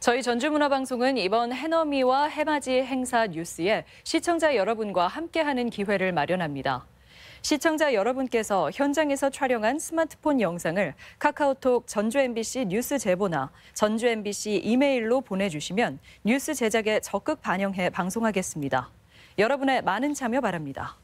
저희 전주문화방송은 이번 해너미와 해맞이 행사 뉴스에 시청자 여러분과 함께하는 기회를 마련합니다. 시청자 여러분께서 현장에서 촬영한 스마트폰 영상을 카카오톡 전주 MBC 뉴스 제보나 전주 MBC 이메일로 보내주시면 뉴스 제작에 적극 반영해 방송하겠습니다. 여러분의 많은 참여 바랍니다.